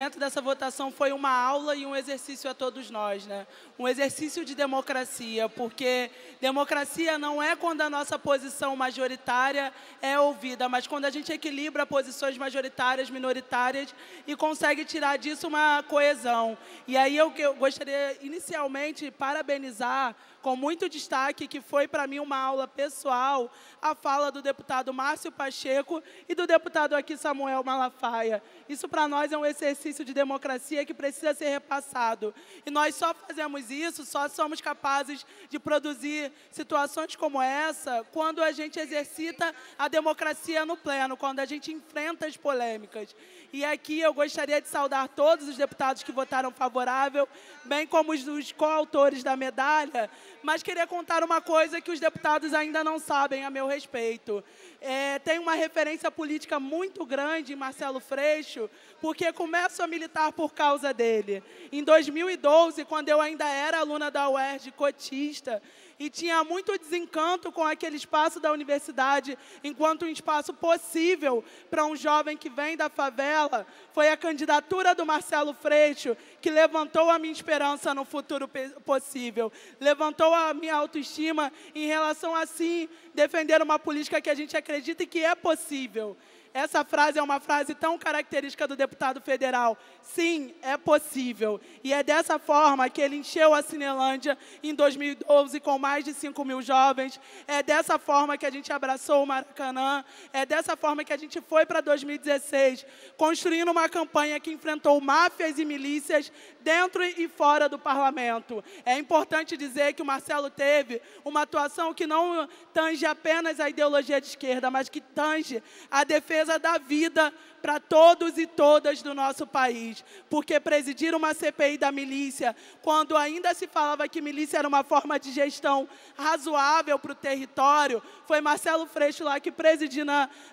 dentro dessa votação foi uma aula e um exercício a todos nós, né? Um exercício de democracia, porque democracia não é quando a nossa posição majoritária é ouvida, mas quando a gente equilibra posições majoritárias, minoritárias e consegue tirar disso uma coesão. E aí eu, eu gostaria inicialmente parabenizar com muito destaque, que foi para mim uma aula pessoal, a fala do deputado Márcio Pacheco e do deputado aqui Samuel Malafaia. Isso para nós é um exercício de democracia que precisa ser repassado. E nós só fazemos isso, só somos capazes de produzir situações como essa quando a gente exercita a democracia no pleno, quando a gente enfrenta as polêmicas. E aqui eu gostaria de saudar todos os deputados que votaram favorável, bem como os coautores da medalha, mas queria contar uma coisa que os deputados ainda não sabem a meu respeito. É, tem uma referência política muito grande em Marcelo Freixo, porque começo a militar por causa dele. Em 2012, quando eu ainda era aluna da UERJ, cotista, e tinha muito desencanto com aquele espaço da universidade, enquanto um espaço possível para um jovem que vem da favela, foi a candidatura do Marcelo Freixo que levantou a minha esperança no futuro possível, levantou a minha autoestima, em relação a sim defender uma política que a gente acredita e que é possível. Essa frase é uma frase tão característica do deputado federal. Sim, é possível. E é dessa forma que ele encheu a Cinelândia em 2012 com mais de 5 mil jovens. É dessa forma que a gente abraçou o Maracanã. É dessa forma que a gente foi para 2016, construindo uma campanha que enfrentou máfias e milícias dentro e fora do parlamento. É importante dizer que o Marcelo teve uma atuação que não tange apenas a ideologia de esquerda, mas que tange a defesa da vida para todos e todas do nosso país. Porque presidir uma CPI da milícia, quando ainda se falava que milícia era uma forma de gestão razoável para o território, foi Marcelo Freixo lá que presidiu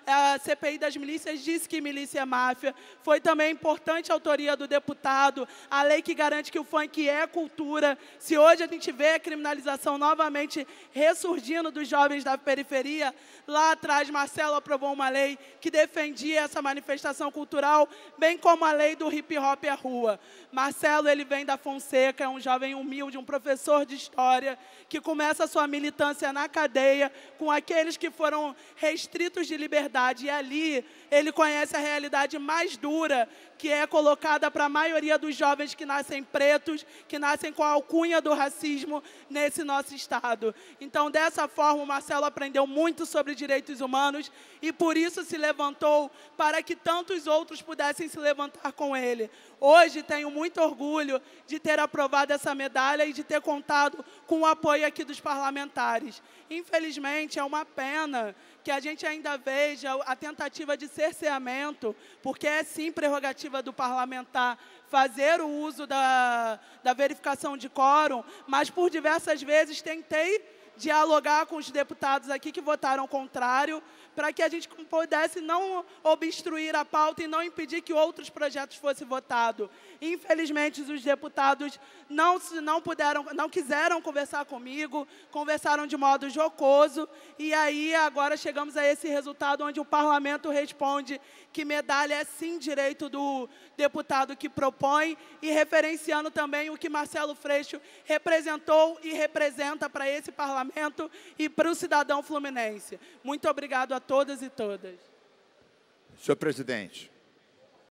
a CPI das milícias, disse que milícia é máfia. Foi também importante a autoria do deputado, a lei que garante que o funk é cultura. Se hoje a gente vê a criminalização novamente ressurgindo dos jovens da periferia, lá atrás Marcelo aprovou uma lei que defendia essa manifestação cultural, bem como a lei do hip hop à rua. Marcelo, ele vem da Fonseca, é um jovem humilde, um professor de história, que começa sua militância na cadeia com aqueles que foram restritos de liberdade. E ali ele conhece a realidade mais dura que é colocada para a maioria dos jovens que nascem pretos, que nascem com a alcunha do racismo nesse nosso estado. Então, dessa forma, o Marcelo aprendeu muito sobre direitos humanos e por isso se levantou levantou para que tantos outros pudessem se levantar com ele. Hoje tenho muito orgulho de ter aprovado essa medalha e de ter contado com o apoio aqui dos parlamentares. Infelizmente, é uma pena que a gente ainda veja a tentativa de cerceamento, porque é sim prerrogativa do parlamentar fazer o uso da, da verificação de quórum, mas por diversas vezes tentei dialogar com os deputados aqui que votaram contrário, para que a gente pudesse não obstruir a pauta e não impedir que outros projetos fossem votados. Infelizmente, os deputados não, não, puderam, não quiseram conversar comigo, conversaram de modo jocoso, e aí agora chegamos a esse resultado onde o parlamento responde que medalha é sim direito do deputado que propõe, e referenciando também o que Marcelo Freixo representou e representa para esse parlamento Parlamento e para o cidadão fluminense. Muito obrigado a todas e todas. Senhor presidente.